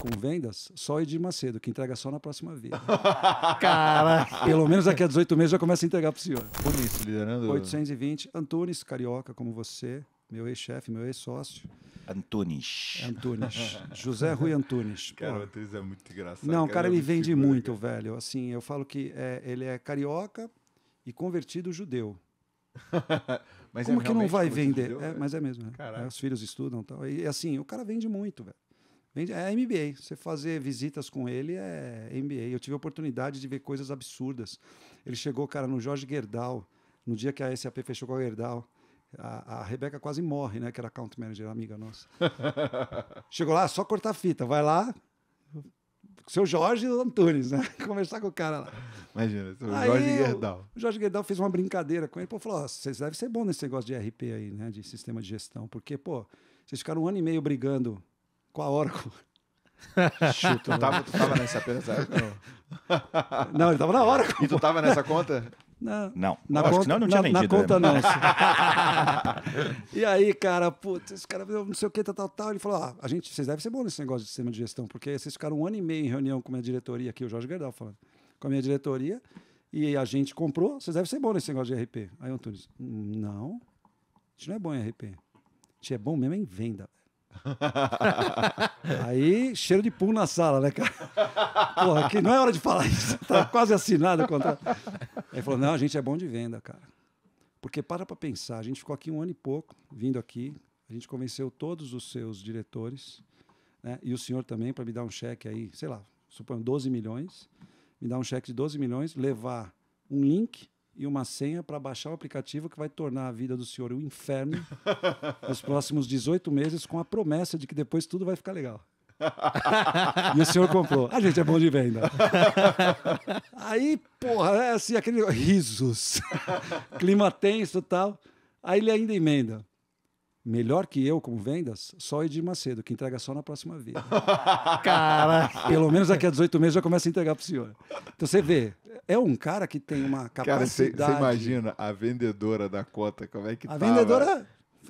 com vendas, só Edir Macedo, que entrega só na próxima vida. Cara! Pelo menos daqui a 18 meses já começa a entregar para o senhor. Como isso, liderando? 820. Antunes, carioca como você, meu ex-chefe, meu ex-sócio. Antunes. Antunes. José Rui Antunes. Cara, o Antunes é muito engraçado. Não, o cara, cara me é vende figura, muito, cara. velho. Assim, eu falo que é, ele é carioca e convertido judeu. mas é Como é que não vai vender? Judeu, é, mas é mesmo, né? Os filhos estudam e tal. E assim, o cara vende muito, velho. É MBA. Você fazer visitas com ele é MBA. Eu tive a oportunidade de ver coisas absurdas. Ele chegou, cara, no Jorge Gerdau, no dia que a SAP fechou com a Gerdau. A, a Rebeca quase morre, né? Que era account manager, amiga nossa. chegou lá, só cortar fita. Vai lá, seu Jorge Antunes, né? Conversar com o cara lá. Imagina, o aí, Jorge Gerdau. O Jorge Gerdau fez uma brincadeira com ele. Pô, falou: vocês devem ser bom nesse negócio de RP aí, né? De sistema de gestão. Porque, pô, vocês ficaram um ano e meio brigando com a Oracle. Chuta, tu tava, tu tava nessa época? Não. não, ele tava na Oracle. E tu tava nessa conta? Na, não, na conta, não, não tinha na, vendido. Na conta né? não. e aí, cara, putz, esse cara não sei o que, tal, tal, tal. Ele falou, ah, a gente, vocês devem ser bons nesse negócio de sistema de gestão, porque vocês ficaram um ano e meio em reunião com a minha diretoria aqui, o Jorge Gerdau falando, com a minha diretoria, e a gente comprou, vocês devem ser bons nesse negócio de RP. Aí o Antunes, hum, não, a gente não é bom em RP. A gente é bom mesmo em venda. Aí, cheiro de pum na sala, né, cara? Porra, aqui não é hora de falar isso. Tá quase assinado o contrato. Ele falou: não, a gente é bom de venda, cara. Porque para para pensar, a gente ficou aqui um ano e pouco, vindo aqui, a gente convenceu todos os seus diretores, né, e o senhor também, para me dar um cheque aí, sei lá, suponho 12 milhões, me dar um cheque de 12 milhões, levar um link e uma senha para baixar o aplicativo que vai tornar a vida do senhor um inferno nos próximos 18 meses, com a promessa de que depois tudo vai ficar legal. e o senhor comprou. A gente é bom de venda. Aí, porra, é assim, aquele risos, clima tenso e tal. Aí ele ainda emenda. Melhor que eu, com vendas, só Edir Macedo, que entrega só na próxima vida. cara! Pelo menos daqui a 18 meses já começa a entregar para o senhor. Então você vê, é um cara que tem uma capacidade. Cara, você imagina a vendedora da cota, como é que A tava? vendedora,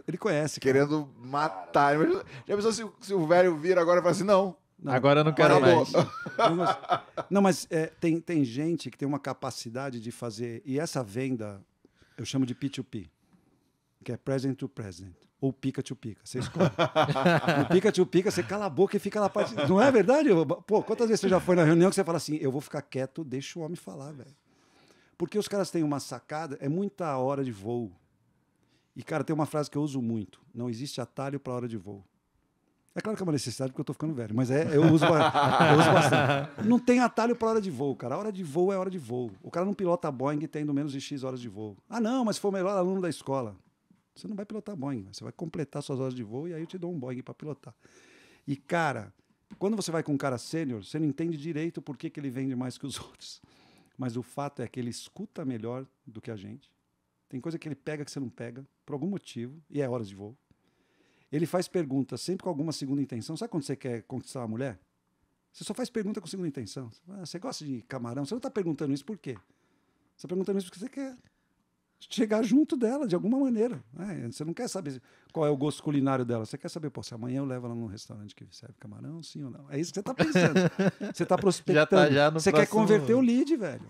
ele conhece. Cara. Querendo matar. Imagina, já pensou se, se o velho vira agora e fala assim: não, não, Agora eu não quero mais. Não, mas é, tem, tem gente que tem uma capacidade de fazer. E essa venda eu chamo de P2P, que é present to present ou pica-to-pica. Você escolhe. O pica-to-pica, você cala a boca e fica na parte. Não é verdade? Pô, quantas vezes você já foi na reunião que você fala assim: eu vou ficar quieto, deixa o homem falar, velho. Porque os caras têm uma sacada, é muita hora de voo. E, cara, tem uma frase que eu uso muito: não existe atalho para hora de voo. É claro que é uma necessidade porque eu tô ficando velho, mas é, eu, uso, eu uso bastante. Não tem atalho para hora de voo, cara. A hora de voo é hora de voo. O cara não pilota a Boeing tendo menos de X horas de voo. Ah, não, mas foi o melhor aluno da escola. Você não vai pilotar Boeing, você vai completar suas horas de voo e aí eu te dou um Boeing para pilotar. E, cara, quando você vai com um cara sênior, você não entende direito por que, que ele vende mais que os outros. Mas o fato é que ele escuta melhor do que a gente. Tem coisa que ele pega que você não pega, por algum motivo, e é horas de voo. Ele faz perguntas sempre com alguma segunda intenção. Sabe quando você quer conquistar uma mulher? Você só faz pergunta com segunda intenção. Você ah, gosta de camarão? Você não está perguntando isso por quê? Você está perguntando isso porque você quer chegar junto dela de alguma maneira. Né? Você não quer saber qual é o gosto culinário dela. Você quer saber, pô, se amanhã eu levo ela num restaurante que serve camarão, sim ou não. É isso que você está pensando. você está prospectando. Já tá já no você próximo... quer converter o lead, velho.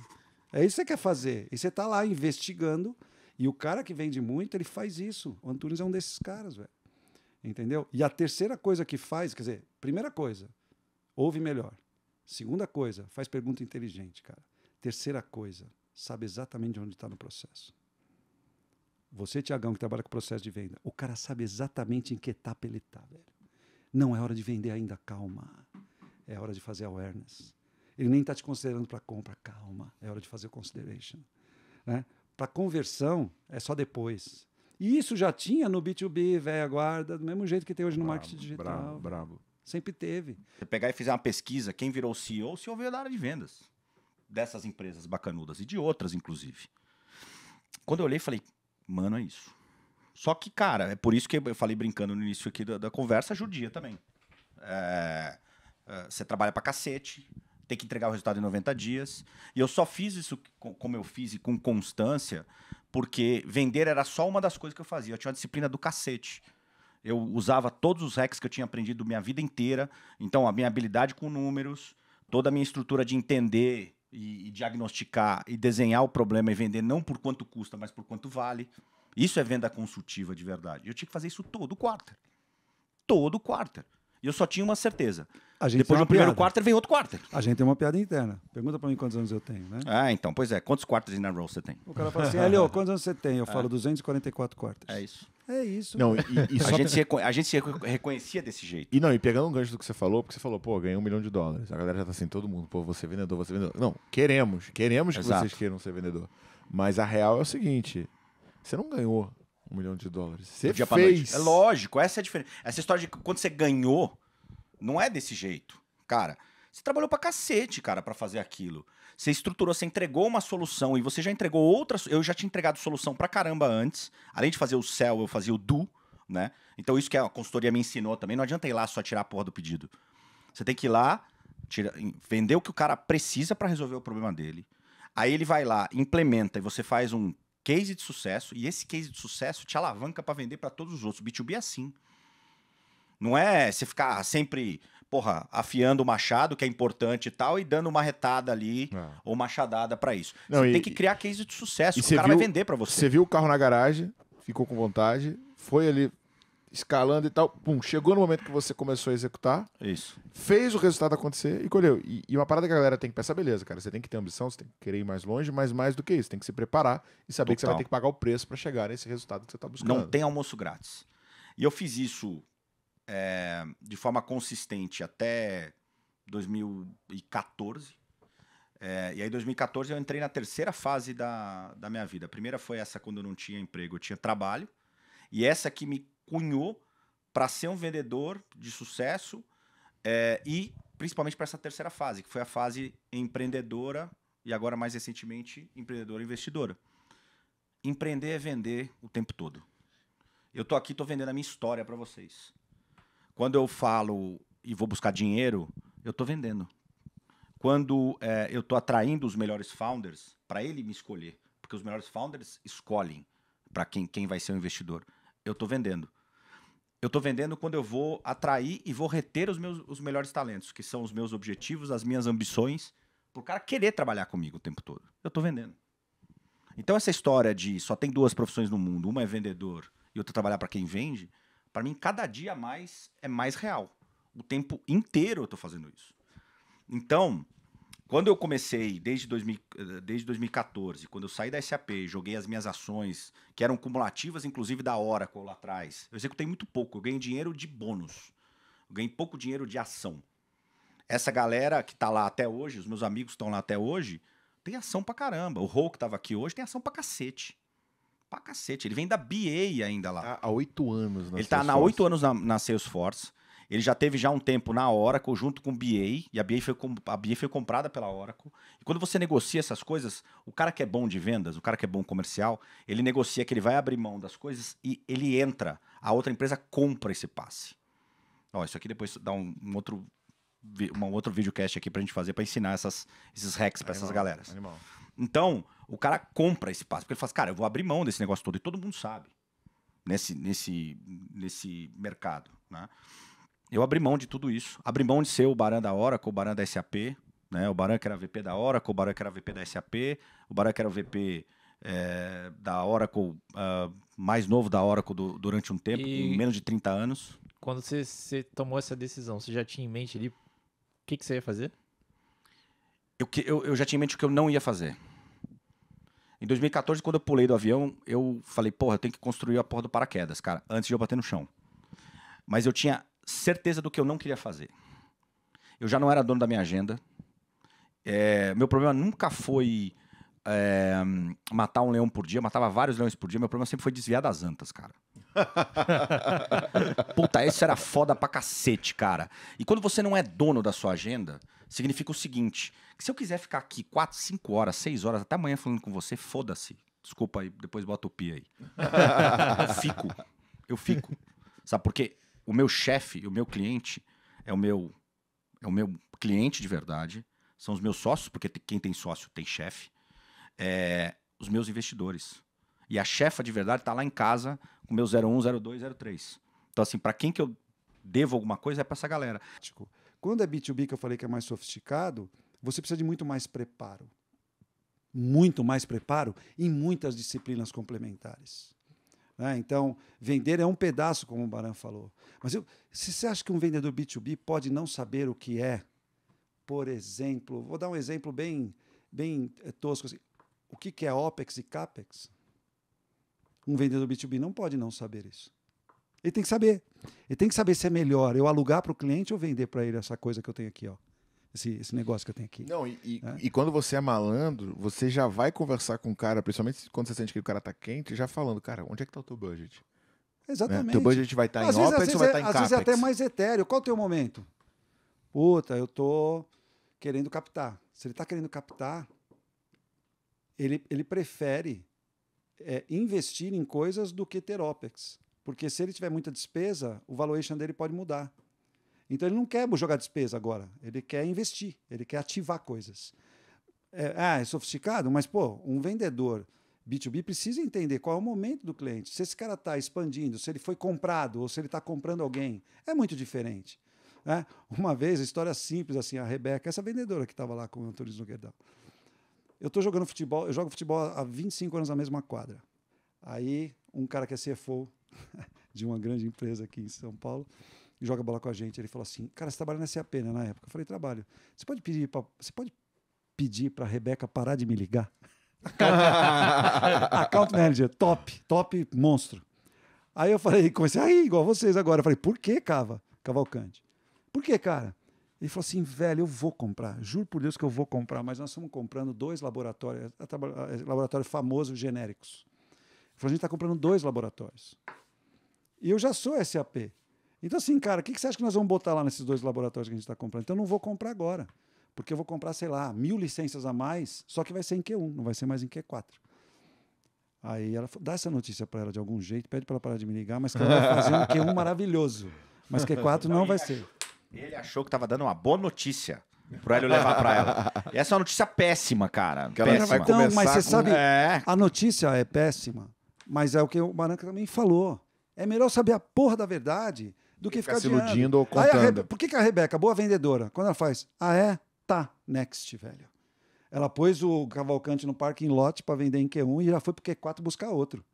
É isso que você quer fazer. E você está lá investigando. E o cara que vende muito, ele faz isso. O Antunes é um desses caras, velho. Entendeu? E a terceira coisa que faz, quer dizer, primeira coisa, ouve melhor. Segunda coisa, faz pergunta inteligente, cara. Terceira coisa, sabe exatamente onde está no processo. Você, Tiagão, que trabalha com processo de venda, o cara sabe exatamente em que etapa ele está, velho. Não é hora de vender ainda, calma. É hora de fazer awareness. Ele nem está te considerando para compra, calma. É hora de fazer consideration. Né? Para conversão, é só depois. E isso já tinha no B2B, velho. Aguarda, do mesmo jeito que tem hoje no bravo, marketing digital. Bravo, bravo. Sempre teve. Você pegar e fizer uma pesquisa, quem virou CEO, o CEO veio da área de vendas. Dessas empresas bacanudas e de outras, inclusive. Quando eu olhei, falei, Mano, é isso. Só que, cara, é por isso que eu falei brincando no início aqui da, da conversa, judia também. É, é você trabalha pra cacete, tem que entregar o resultado em 90 dias. E eu só fiz isso como eu fiz e com constância, porque vender era só uma das coisas que eu fazia. Eu tinha uma disciplina do cacete. Eu usava todos os hacks que eu tinha aprendido minha vida inteira. Então, a minha habilidade com números, toda a minha estrutura de entender e, e diagnosticar e desenhar o problema e vender não por quanto custa, mas por quanto vale. Isso é venda consultiva de verdade. Eu tinha que fazer isso todo quarto, Todo quarto. E eu só tinha uma certeza. Depois do primeiro quarto, vem outro quarto. A gente tem uma piada interna. Pergunta pra mim quantos anos eu tenho, né? Ah, então, pois é. Quantos quartos na Roll você tem? O cara fala assim, Elio, quantos anos você tem? Eu ah. falo, 244 quartos. É isso. É isso. Não, e, e a, gente se a gente se reconhecia desse jeito. E não, e pegando um gancho do que você falou, porque você falou, pô, ganhei um milhão de dólares. A galera já tá assim, todo mundo, pô, você é vendedor, você é vendedor. Não, queremos, queremos que Exato. vocês queiram ser vendedor. Mas a real é o seguinte: você não ganhou um milhão de dólares. Você fez. É lógico, essa é a diferença. Essa história de quando você ganhou não é desse jeito, cara. Você trabalhou pra cacete, cara, para fazer aquilo. Você estruturou, você entregou uma solução e você já entregou outra. Eu já tinha entregado solução pra caramba antes. Além de fazer o céu, eu fazia o do, né? Então isso que a consultoria me ensinou também. Não adianta ir lá só tirar a porra do pedido. Você tem que ir lá, tira, vender o que o cara precisa para resolver o problema dele. Aí ele vai lá, implementa e você faz um case de sucesso. E esse case de sucesso te alavanca para vender para todos os outros. O B2B é assim. Não é você ficar sempre, porra, afiando o machado, que é importante e tal, e dando uma retada ali, é. ou machadada para isso. Não, você e, tem que criar case de sucesso, e o cara viu, vai vender para você. Você viu o carro na garagem, ficou com vontade, foi ali escalando e tal, pum, chegou no momento que você começou a executar. Isso. Fez o resultado acontecer e colheu. E, e uma parada que a galera tem que pensar, beleza, cara, você tem que ter ambição, você tem que querer ir mais longe, mas mais do que isso, tem que se preparar e saber Total. que você vai ter que pagar o preço para chegar nesse resultado que você tá buscando. Não tem almoço grátis. E eu fiz isso é, de forma consistente até 2014. É, e aí, em 2014, eu entrei na terceira fase da, da minha vida. A primeira foi essa quando eu não tinha emprego, eu tinha trabalho. E essa que me cunhou para ser um vendedor de sucesso é, e principalmente para essa terceira fase, que foi a fase empreendedora e agora, mais recentemente, empreendedora investidora. Empreender é vender o tempo todo. Eu tô aqui, tô vendendo a minha história para vocês. Quando eu falo e vou buscar dinheiro, eu estou vendendo. Quando é, eu estou atraindo os melhores founders para ele me escolher, porque os melhores founders escolhem para quem, quem vai ser o investidor, eu estou vendendo. Eu estou vendendo quando eu vou atrair e vou reter os meus os melhores talentos, que são os meus objetivos, as minhas ambições, para o cara querer trabalhar comigo o tempo todo. Eu estou vendendo. Então, essa história de só tem duas profissões no mundo, uma é vendedor e outra é trabalhar para quem vende, para mim, cada dia mais é mais real. O tempo inteiro eu estou fazendo isso. Então, quando eu comecei, desde, 2000, eh, desde 2014, quando eu saí da SAP, joguei as minhas ações, que eram cumulativas, inclusive da Oracle lá atrás, eu executei muito pouco. Eu ganhei dinheiro de bônus. Eu ganhei pouco dinheiro de ação. Essa galera que está lá até hoje, os meus amigos estão lá até hoje, tem ação pra caramba. O Hulk que estava aqui hoje tem ação pra cacete pra cacete. Ele vem da BA ainda lá. Tá há oito anos na Ele tá Salesforce. tá há oito anos na, na Salesforce. Ele já teve já um tempo na Oracle junto com o BA, e a BA, foi, a BA foi comprada pela Oracle. E quando você negocia essas coisas, o cara que é bom de vendas, o cara que é bom comercial, ele negocia que ele vai abrir mão das coisas e ele entra. A outra empresa compra esse passe. Ó, isso aqui depois dá um, um outro um outro videocast aqui pra gente fazer para ensinar essas, esses hacks para essas galeras. Animal. Então, o cara compra esse passo. Porque ele fala assim, cara, eu vou abrir mão desse negócio todo. E todo mundo sabe nesse, nesse, nesse mercado. Né? Eu abri mão de tudo isso. Abri mão de ser o Baran da Oracle, o Baran da SAP. Né? O Baran que era VP da Oracle, o Baran que era VP da SAP, o Baran que era o VP é, eh, da Oracle, uh, mais novo da Oracle do, durante um tempo, e... menos de 30 anos. Quando você, você tomou essa decisão, você já tinha em mente ali o que, que você ia fazer? Eu, eu, eu já tinha em mente o que eu não ia fazer. Em 2014, quando eu pulei do avião, eu falei, porra, eu tenho que construir a porra do paraquedas, cara, antes de eu bater no chão. Mas eu tinha certeza do que eu não queria fazer. Eu já não era dono da minha agenda. É, meu problema nunca foi é, matar um leão por dia, eu matava vários leões por dia. Meu problema sempre foi desviar das antas, cara. Puta, isso era foda pra cacete, cara. E quando você não é dono da sua agenda, significa o seguinte: se eu quiser ficar aqui 4, 5 horas, 6 horas, até amanhã falando com você, foda-se. Desculpa aí, depois bota o pi aí. eu fico. Eu fico. Sabe por quê? o meu chefe, o meu cliente, é o meu, é o meu cliente de verdade, são os meus sócios, porque quem tem sócio tem chefe, é, os meus investidores. E a chefa de verdade está lá em casa com meu 01, 02, 03. Então, assim, para quem que eu devo alguma coisa é para essa galera. Tipo, quando é B2B, que eu falei que é mais sofisticado, você precisa de muito mais preparo. Muito mais preparo em muitas disciplinas complementares. Né? Então, vender é um pedaço, como o Baran falou. Mas eu, se você acha que um vendedor B2B pode não saber o que é, por exemplo, vou dar um exemplo bem, bem eh, tosco. Assim, o que, que é OPEX e CAPEX? Um vendedor B2B não pode não saber isso. Ele tem que saber. Ele tem que saber se é melhor eu alugar para o cliente ou vender para ele essa coisa que eu tenho aqui, ó. Esse, esse negócio que eu tenho aqui. Não, e, e, é. quando você é malandro, você já vai conversar com o cara, principalmente quando você sente que o cara tá quente, já falando, cara, onde é que tá o teu budget? Né? Exatamente. Né? Teu budget vai estar tá em vezes, OPEX vai estar tá em é, às CAPEX? vezes é até mais etéreo. Qual é o teu momento? Puta, eu tô querendo captar. Se ele tá querendo captar, ele, ele prefere é, investir em coisas do que ter OPEX. Porque se ele tiver muita despesa, o valuation dele pode mudar. Então ele não quer jogar despesa agora, ele quer investir, ele quer ativar coisas. É, ah, é sofisticado, mas pô, um vendedor B2B precisa entender qual é o momento do cliente. Se esse cara está expandindo, se ele foi comprado ou se ele está comprando alguém, é muito diferente. Né? Uma vez, história simples assim, a Rebeca, essa vendedora que estava lá com o Antônio Noguerdal. Eu estou jogando futebol, eu jogo futebol há 25 anos na mesma quadra. Aí um cara que é CFO de uma grande empresa aqui em São Paulo, e joga bola com a gente. Ele falou assim: Cara, você trabalha na SAP, né? Na época. Eu falei: Trabalho. Você pode pedir pra, você pode pedir pra Rebeca parar de me ligar? Account manager, top, top, monstro. Aí eu falei, comecei a igual vocês agora. Eu falei, por que, Cava, Cavalcante? Por que, cara? Ele falou assim, velho, eu vou comprar. Juro por Deus que eu vou comprar, mas nós estamos comprando dois laboratórios, laboratórios famosos genéricos. Ele falou, a gente está comprando dois laboratórios. E eu já sou SAP. Então, assim, cara, o que, que você acha que nós vamos botar lá nesses dois laboratórios que a gente está comprando? Então, eu não vou comprar agora. Porque eu vou comprar, sei lá, mil licenças a mais, só que vai ser em Q1, não vai ser mais em Q4. Aí ela dá essa notícia para ela de algum jeito, pede para ela parar de me ligar, mas que ela vai fazer um Q1 maravilhoso. Mas Q4 não, não vai achou, ser. Ele achou que estava dando uma boa notícia para Hélio levar para ela. E essa é uma notícia péssima, cara. Que péssima. Vai então, mas você com... sabe, é. a notícia é péssima, mas é o que o Maranca também falou. É melhor saber a porra da verdade do que tá ficar, se iludindo ou contando. Rebe... Por que, que a Rebeca, boa vendedora, quando ela faz, ah é? Tá, next, velho. Ela pôs o Cavalcante no parking lot para vender em Q1 e já foi pro Q4 buscar outro.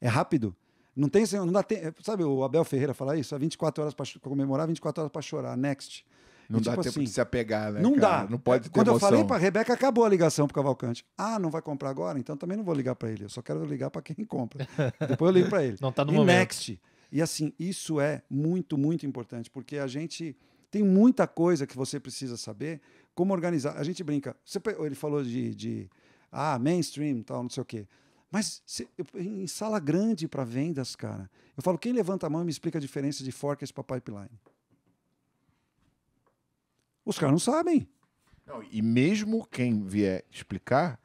É rápido. Não tem, assim, não dá tempo. Sabe o Abel Ferreira falar isso? Há é 24 horas para comemorar, 24 horas para chorar. Next. Não e, dá tipo tempo assim, de se apegar, né? Não cara? dá. Não pode ter Quando emoção. eu falei para Rebeca, acabou a ligação pro Cavalcante. Ah, não vai comprar agora? Então também não vou ligar para ele. Eu só quero ligar para quem compra. Depois eu ligo para ele. Não tá no e Next. E assim, isso é muito, muito importante, porque a gente tem muita coisa que você precisa saber como organizar. A gente brinca. Você, ele falou de, de ah, mainstream, tal, não sei o quê. Mas se, em sala grande para vendas, cara, eu falo, quem levanta a mão e me explica a diferença de forecast para pipeline? Os caras não sabem. Não, e mesmo quem vier explicar,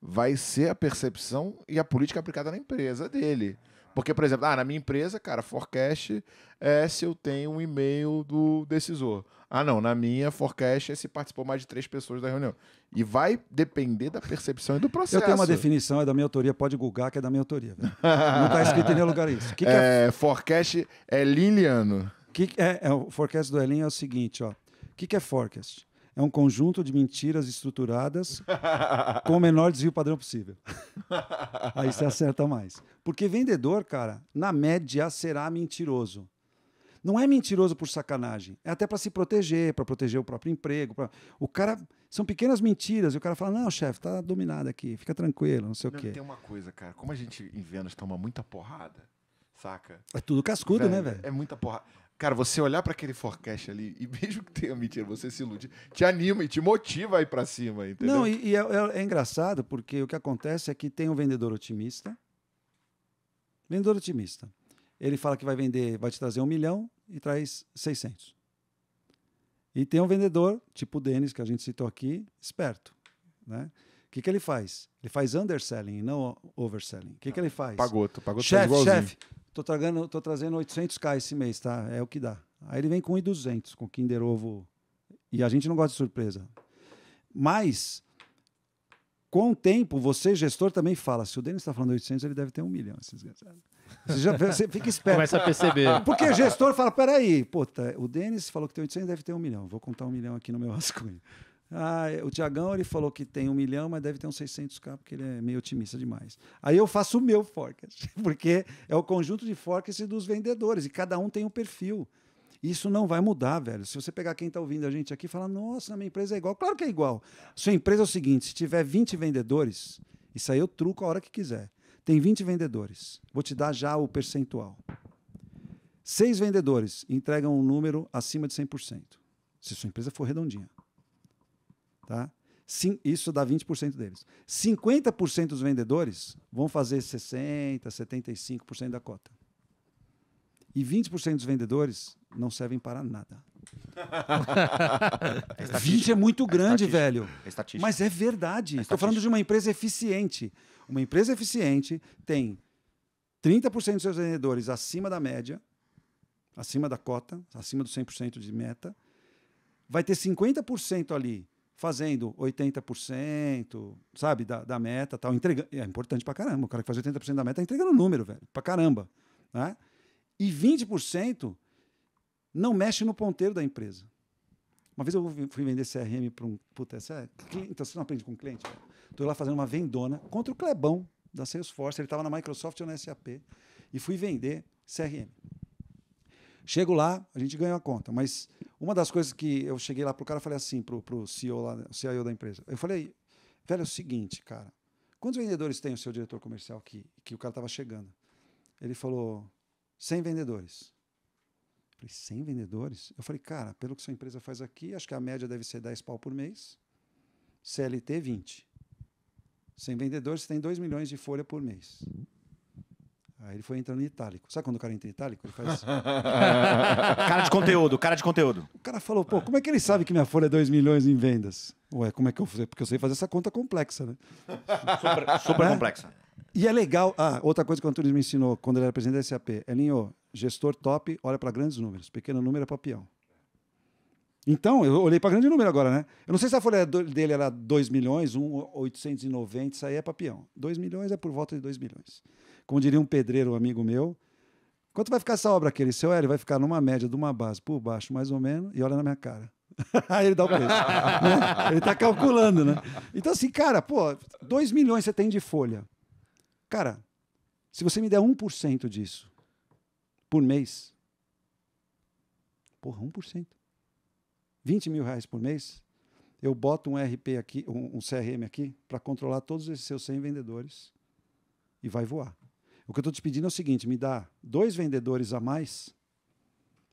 vai ser a percepção e a política aplicada na empresa dele. Porque, por exemplo, ah, na minha empresa, cara, forecast é se eu tenho um e-mail do decisor. Ah, não, na minha forecast é se participou mais de três pessoas da reunião. E vai depender da percepção e do processo. Eu tenho uma definição, é da minha autoria, pode googar que é da minha autoria. Não está escrito em nenhum lugar isso. Que que é, é, forecast é liliano. Que, é, é, o forecast do Elin é o seguinte, ó. O que, que é forecast? É um conjunto de mentiras estruturadas com o menor desvio padrão possível. Aí você acerta mais. Porque vendedor, cara, na média será mentiroso. Não é mentiroso por sacanagem, é até para se proteger, para proteger o próprio emprego. Pra... O cara são pequenas mentiras e o cara fala: "Não, chefe, tá dominado aqui, fica tranquilo, não sei não, o quê". Tem uma coisa, cara, como a gente em Vênus toma muita porrada, saca? É tudo cascudo, velho, né, velho? É muita porrada. Cara, você olhar para aquele forecast ali, e mesmo que tenha mentira, você se ilude, te anima e te motiva a ir para cima, entendeu? Não, e, e é, é, é engraçado, porque o que acontece é que tem um vendedor otimista. Vendedor otimista. Ele fala que vai vender, vai te trazer um milhão e traz 600. E tem um vendedor, tipo o Denis, que a gente citou aqui, esperto. Né? O que, que ele faz? Ele faz underselling, não overselling. O que, que ele faz? Pagoto, pagoto tá chefe, chefe, Tô trazendo, tô trazendo 800k esse mês, tá? É o que dá. Aí ele vem com 1,200 com Kinder Ovo. E a gente não gosta de surpresa. Mas, com o tempo, você, gestor, também fala: se o Denis está falando 800, ele deve ter um milhão. Você, já, você fica esperto. Começa a perceber. Porque o gestor fala: peraí, puta, o Denis falou que tem 800, deve ter um milhão. Vou contar um milhão aqui no meu rascunho. Ah, é, o Tiagão ele falou que tem um milhão, mas deve ter uns 600k, porque ele é meio otimista demais. Aí eu faço o meu forecast, porque é o conjunto de forecast dos vendedores, e cada um tem um perfil. Isso não vai mudar, velho. Se você pegar quem está ouvindo a gente aqui e falar, nossa, minha empresa é igual. Claro que é igual. Sua empresa é o seguinte: se tiver 20 vendedores, isso aí eu truco a hora que quiser. Tem 20 vendedores. Vou te dar já o percentual. Seis vendedores entregam um número acima de 100%. Se sua empresa for redondinha. Tá? Sim, isso dá 20% deles. 50% dos vendedores vão fazer 60%, 75% da cota. E 20% dos vendedores não servem para nada. É 20 é muito é grande, é velho. É Mas é verdade. É Estou falando de uma empresa eficiente. Uma empresa eficiente tem 30% dos seus vendedores acima da média, acima da cota, acima do 100% de meta. Vai ter 50% ali fazendo 80%, sabe, da, da meta, tal, entrega, é importante pra caramba. O cara que faz 80% da meta tá entregando o número, velho, pra caramba, né? E 20% não mexe no ponteiro da empresa. Uma vez eu fui vender CRM para um. Puta, essa é. Cliente, então você não aprende com cliente? Estou lá fazendo uma vendona contra o Clebão da Salesforce. Ele estava na Microsoft ou na SAP. E fui vender CRM. Chego lá, a gente ganhou a conta. Mas uma das coisas que eu cheguei lá pro cara, falei assim, pro, pro CEO lá, o CIO da empresa. Eu falei, velho, é o seguinte, cara. Quantos vendedores tem o seu diretor comercial que, que o cara tava chegando? Ele falou, 100 vendedores. Eu falei, 100 vendedores? Eu falei, cara, pelo que sua empresa faz aqui, acho que a média deve ser 10 pau por mês. CLT, 20. 100 vendedores, você tem 2 milhões de folha por mês. Aí ele foi entrando em itálico. Sabe quando o cara entra em itálico? Ele faz. cara de conteúdo, cara de conteúdo. O cara falou, pô, como é que ele sabe que minha folha é 2 milhões em vendas? Ué, como é que eu fazer? Porque eu sei fazer essa conta complexa, né? Super, super é? complexa. E é legal. Ah, outra coisa que o Antunes me ensinou quando ele era presidente da SAP: Elinho, é, gestor top, olha para grandes números. Pequeno número é papião. Então, eu olhei para grande número agora, né? Eu não sei se a folha dele era 2 milhões, 1,890, isso aí é papião. 2 milhões é por volta de 2 milhões. Como diria um pedreiro, um amigo meu, quanto vai ficar essa obra aquele? Seu Hélio vai ficar numa média de uma base por baixo, mais ou menos, e olha na minha cara. Aí ele dá o preço. né? Ele está calculando, né? Então, assim, cara, pô, 2 milhões você tem de folha. Cara, se você me der 1% disso por mês, porra, 1%. 20 mil reais por mês, eu boto um RP aqui, um, um CRM aqui, para controlar todos esses seus 100 vendedores e vai voar. O que eu estou te pedindo é o seguinte: me dá dois vendedores a mais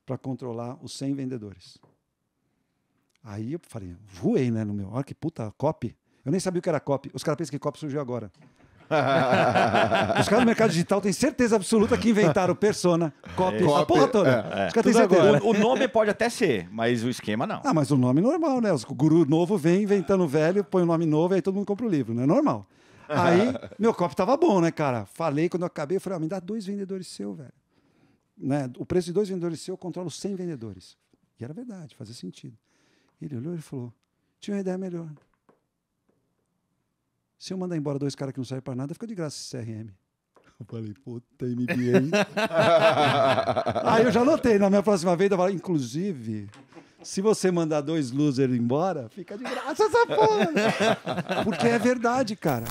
para controlar os 100 vendedores. Aí eu falei, voei, né, no meu. Olha que puta, copy. Eu nem sabia o que era copy. Os caras pensam que copy surgiu agora. Os caras do mercado digital têm certeza absoluta que inventaram persona, copy, copy a porra toda. É, é. Os caras têm O, o nome pode até ser, mas o esquema não. Ah, mas o nome é normal, né? O guru novo vem inventando velho, põe o um nome novo e aí todo mundo compra o livro, não é normal. Aí, meu copo tava bom, né, cara? Falei, quando eu acabei, eu falei, ah, me dá dois vendedores seu, velho. Né? O preço de dois vendedores seu, eu controlo 100 vendedores. E era verdade, fazia sentido. Ele olhou e falou, tinha uma ideia melhor. Se eu mandar embora dois caras que não servem para nada, fica de graça esse CRM. Eu falei, puta MBA. Aí eu já notei, na minha próxima vez, eu falei, inclusive, se você mandar dois losers embora, fica de graça essa porra. Porque é verdade, cara.